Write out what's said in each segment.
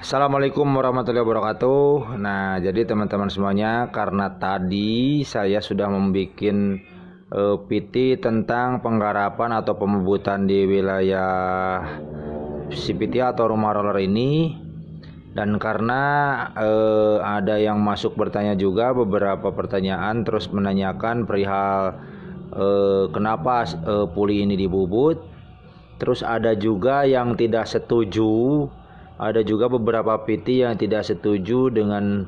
Assalamualaikum warahmatullahi wabarakatuh. Nah, jadi teman-teman semuanya, karena tadi saya sudah membuat uh, eh, PT tentang penggarapan atau pemubutan di wilayah CPT atau rumah roller ini, dan karena uh, ada yang masuk bertanya juga beberapa pertanyaan, terus menanyakan perihal uh, kenapa puli ini dibubut, terus ada juga yang tidak setuju ada juga beberapa PT yang tidak setuju dengan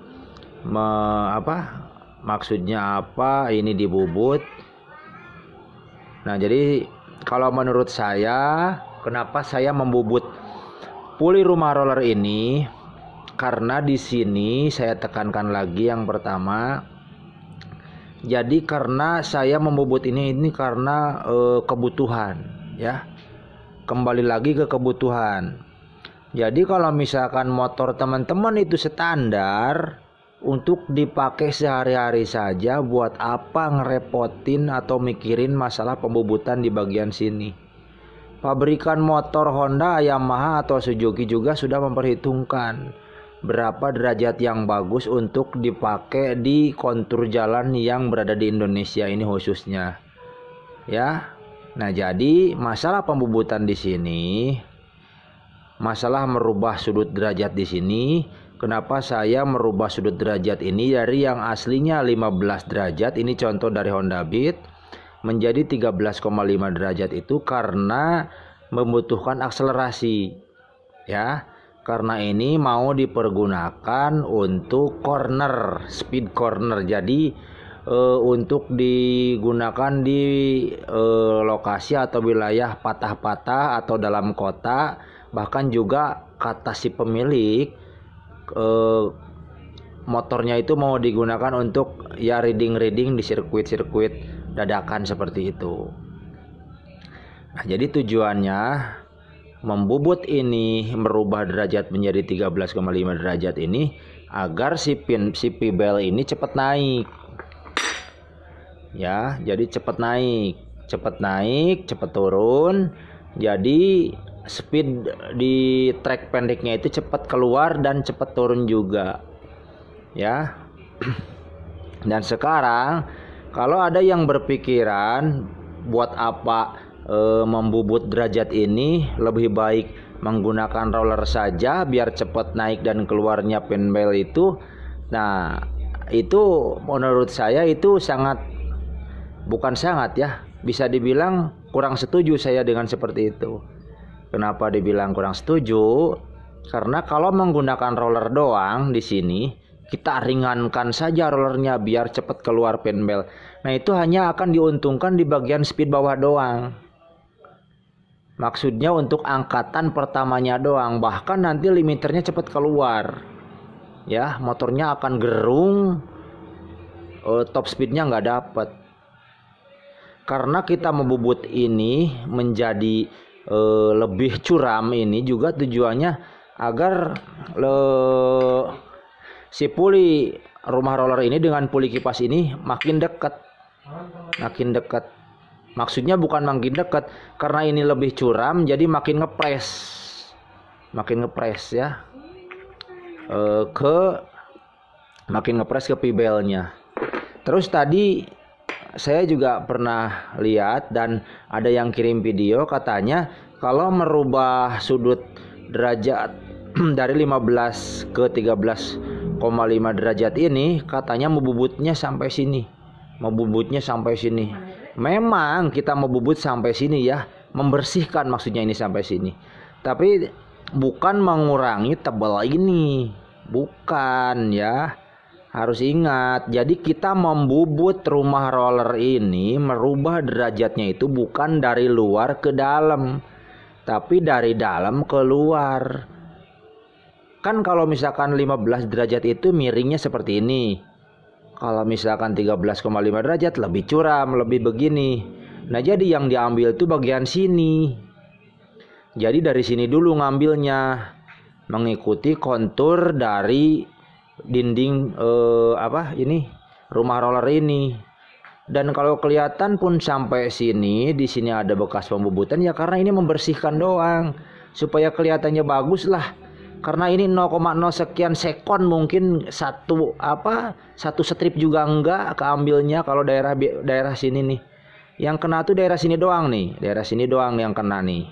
me, apa maksudnya apa ini dibubut. Nah, jadi kalau menurut saya, kenapa saya membubut puli rumah roller ini? Karena di sini saya tekankan lagi yang pertama, jadi karena saya membubut ini ini karena e, kebutuhan ya. Kembali lagi ke kebutuhan. Jadi kalau misalkan motor teman-teman itu standar untuk dipakai sehari-hari saja buat apa ngerepotin atau mikirin masalah pembubutan di bagian sini. Pabrikan motor Honda, Yamaha atau Suzuki juga sudah memperhitungkan berapa derajat yang bagus untuk dipakai di kontur jalan yang berada di Indonesia ini khususnya. Ya. Nah, jadi masalah pembubutan di sini masalah merubah sudut derajat di sini kenapa saya merubah sudut derajat ini dari yang aslinya 15 derajat ini contoh dari Honda Beat menjadi 13,5 derajat itu karena membutuhkan akselerasi ya karena ini mau dipergunakan untuk corner speed corner jadi e, untuk digunakan di e, lokasi atau wilayah patah-patah atau dalam kota bahkan juga kata si pemilik eh, motornya itu mau digunakan untuk ya reading-reading di sirkuit-sirkuit dadakan seperti itu. Nah, jadi tujuannya membubut ini merubah derajat menjadi 13,5 derajat ini agar si pin si pibel ini cepat naik. Ya, jadi cepat naik, cepat naik, cepat turun. Jadi speed di track pendeknya itu cepat keluar dan cepat turun juga ya dan sekarang kalau ada yang berpikiran buat apa e, membubut derajat ini lebih baik menggunakan roller saja biar cepat naik dan keluarnya pinbel itu nah itu menurut saya itu sangat bukan sangat ya bisa dibilang kurang setuju saya dengan seperti itu Kenapa dibilang kurang setuju? Karena kalau menggunakan roller doang di sini, kita ringankan saja rollernya biar cepat keluar penbel. Nah itu hanya akan diuntungkan di bagian speed bawah doang. Maksudnya untuk angkatan pertamanya doang, bahkan nanti limiternya cepat keluar. Ya, motornya akan gerung, uh, top speednya nggak dapat. Karena kita membubut ini menjadi e, lebih curam ini juga tujuannya agar le, eh, si puli rumah roller ini dengan puli kipas ini makin dekat makin dekat maksudnya bukan makin dekat karena ini lebih curam jadi makin ngepres makin ngepres ya e, ke makin ngepres ke pibelnya terus tadi saya juga pernah lihat dan ada yang kirim video katanya kalau merubah sudut derajat dari 15 ke 13,5 derajat ini katanya membubutnya sampai sini. Membubutnya sampai sini. Memang kita membubut sampai sini ya, membersihkan maksudnya ini sampai sini. Tapi bukan mengurangi tebal ini. Bukan ya harus ingat, jadi kita membubut rumah roller ini merubah derajatnya itu bukan dari luar ke dalam, tapi dari dalam ke luar. Kan kalau misalkan 15 derajat itu miringnya seperti ini. Kalau misalkan 13,5 derajat lebih curam, lebih begini. Nah, jadi yang diambil itu bagian sini. Jadi dari sini dulu ngambilnya mengikuti kontur dari dinding eh, apa ini rumah roller ini. Dan kalau kelihatan pun sampai sini, di sini ada bekas pembubutan ya karena ini membersihkan doang supaya kelihatannya bagus lah. Karena ini 0,0 sekian sekon mungkin satu apa satu strip juga enggak keambilnya kalau daerah daerah sini nih. Yang kena tuh daerah sini doang nih, daerah sini doang yang kena nih.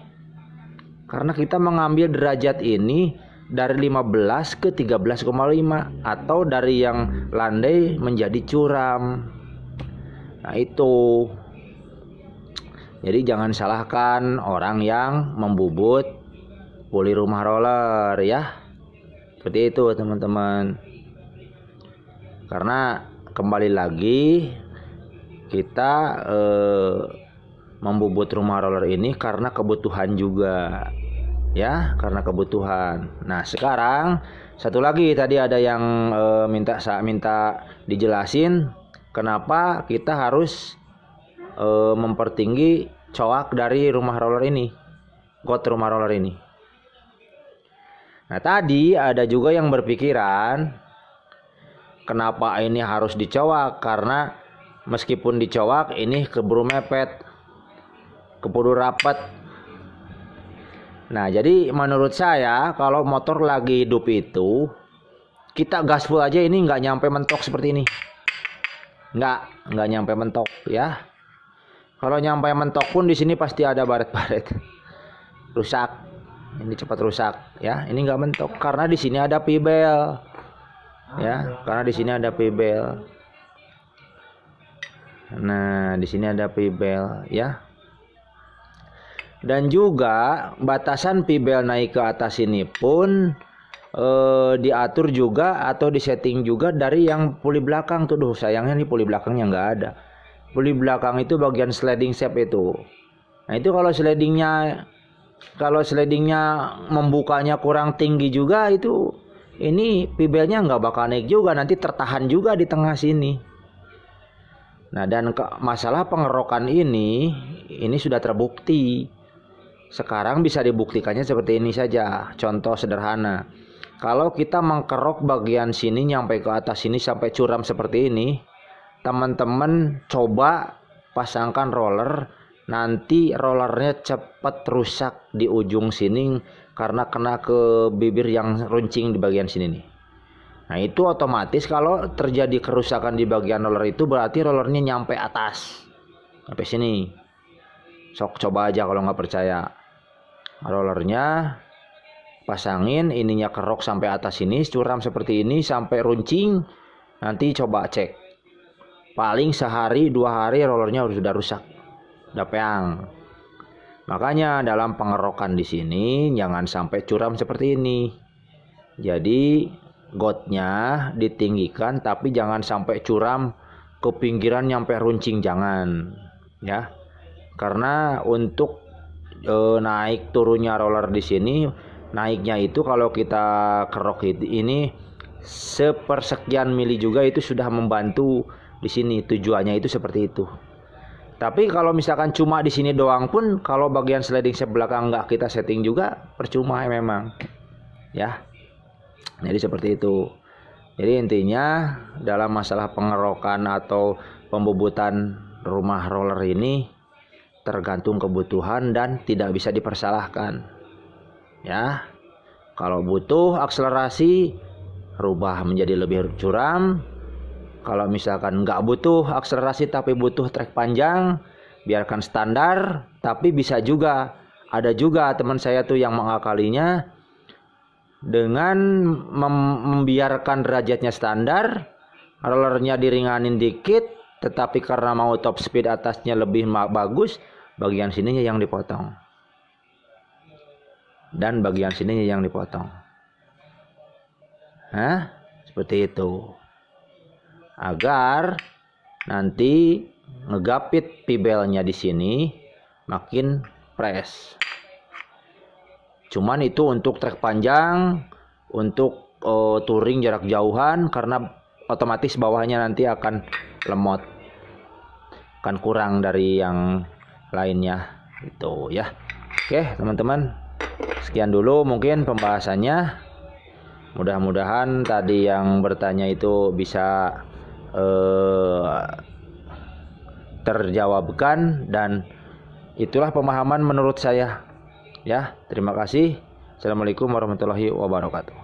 Karena kita mengambil derajat ini dari 15 ke 13,5 atau dari yang landai menjadi curam. Nah, itu. Jadi jangan salahkan orang yang membubut puli rumah roller ya. Seperti itu teman-teman. Karena kembali lagi kita eh, membubut rumah roller ini karena kebutuhan juga ya karena kebutuhan. Nah sekarang satu lagi tadi ada yang e, minta minta dijelasin kenapa kita harus e, mempertinggi coak dari rumah roller ini, got rumah roller ini. Nah tadi ada juga yang berpikiran kenapa ini harus dicowak karena meskipun dicowak ini keburu mepet, keburu rapat Nah, jadi menurut saya kalau motor lagi hidup itu kita gas full aja ini nggak nyampe mentok seperti ini. Nggak, nggak nyampe mentok ya. Kalau nyampe mentok pun di sini pasti ada baret-baret. Rusak. Ini cepat rusak ya. Ini nggak mentok karena di sini ada pibel. Ya, karena di sini ada pibel. Nah, di sini ada pibel ya. Dan juga batasan pibel naik ke atas ini pun e, diatur juga atau disetting juga dari yang puli belakang tuh. Duh, sayangnya nih puli belakangnya nggak ada. Puli belakang itu bagian sliding shape itu. Nah, itu kalau slidingnya kalau slidingnya membukanya kurang tinggi juga itu ini pibelnya nggak bakal naik juga nanti tertahan juga di tengah sini. Nah dan masalah pengerokan ini ini sudah terbukti sekarang bisa dibuktikannya seperti ini saja. Contoh sederhana. Kalau kita mengkerok bagian sini nyampe ke atas sini sampai curam seperti ini, teman-teman coba pasangkan roller, nanti rollernya cepat rusak di ujung sini karena kena ke bibir yang runcing di bagian sini nih. Nah itu otomatis kalau terjadi kerusakan di bagian roller itu berarti rollernya nyampe atas, sampai sini. Sok coba aja kalau nggak percaya rollernya pasangin ininya kerok sampai atas ini curam seperti ini sampai runcing nanti coba cek paling sehari dua hari rollernya sudah rusak udah peang makanya dalam pengerokan di sini jangan sampai curam seperti ini jadi gotnya ditinggikan tapi jangan sampai curam ke pinggiran nyampe runcing jangan ya karena untuk e, naik turunnya roller di sini naiknya itu kalau kita kerok ini sepersekian mili juga itu sudah membantu di sini tujuannya itu seperti itu tapi kalau misalkan cuma di sini doang pun kalau bagian sliding sebelah belakang nggak kita setting juga percuma ya memang ya jadi seperti itu jadi intinya dalam masalah pengerokan atau pembubutan rumah roller ini tergantung kebutuhan dan tidak bisa dipersalahkan. Ya. Kalau butuh akselerasi rubah menjadi lebih curam. Kalau misalkan nggak butuh akselerasi tapi butuh trek panjang, biarkan standar tapi bisa juga ada juga teman saya tuh yang mengakalinya dengan membiarkan derajatnya standar rollernya diringanin dikit tetapi karena mau top speed atasnya lebih bagus, bagian sininya yang dipotong. Dan bagian sininya yang dipotong. Hah? Seperti itu. Agar nanti ngegapit pibelnya di sini makin press. Cuman itu untuk trek panjang, untuk uh, touring jarak jauhan karena otomatis bawahnya nanti akan lemot akan kurang dari yang lainnya itu ya oke teman-teman sekian dulu mungkin pembahasannya mudah-mudahan tadi yang bertanya itu bisa eh, terjawabkan dan itulah pemahaman menurut saya ya terima kasih assalamualaikum warahmatullahi wabarakatuh